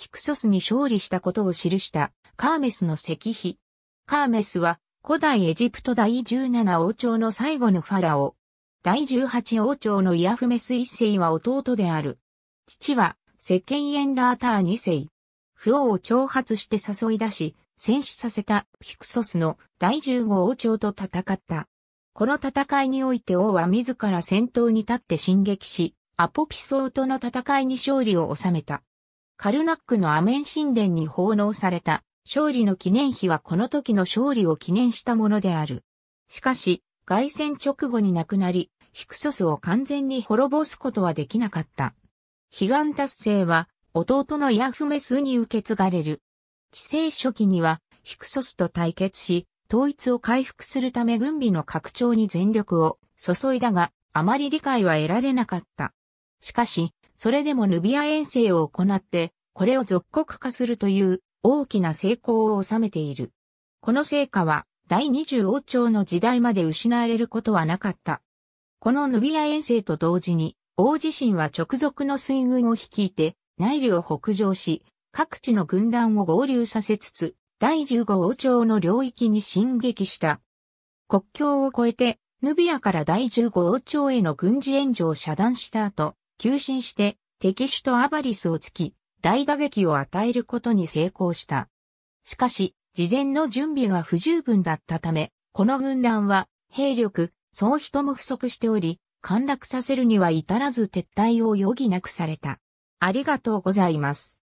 ヒクソスに勝利したことを記したカーメスの石碑。カーメスは古代エジプト第17王朝の最後のファラオ。第18王朝のイヤフメス一世は弟である。父は石鹸エンラーター二世。不王を挑発して誘い出し、戦死させたヒクソスの第15王朝と戦った。この戦いにおいて王は自ら先頭に立って進撃し、アポピソーとの戦いに勝利を収めた。カルナックのアメン神殿に奉納された勝利の記念碑はこの時の勝利を記念したものである。しかし、外戦直後に亡くなり、ヒクソスを完全に滅ぼすことはできなかった。悲願達成は、弟のヤフメスに受け継がれる。治世初期には、ヒクソスと対決し、統一を回復するため軍備の拡張に全力を注いだが、あまり理解は得られなかった。しかし、それでもヌビア遠征を行って、これを属国化するという大きな成功を収めている。この成果は第20王朝の時代まで失われることはなかった。このヌビア遠征と同時に、王自身は直属の水軍を率いて、ナイルを北上し、各地の軍団を合流させつつ、第15王朝の領域に進撃した。国境を越えて、ヌビアから第15王朝への軍事援助を遮断した後、急進して敵手とアバリスを突き、大打撃を与えることに成功した。しかし、事前の準備が不十分だったため、この軍団は、兵力、総の人も不足しており、陥落させるには至らず撤退を余儀なくされた。ありがとうございます。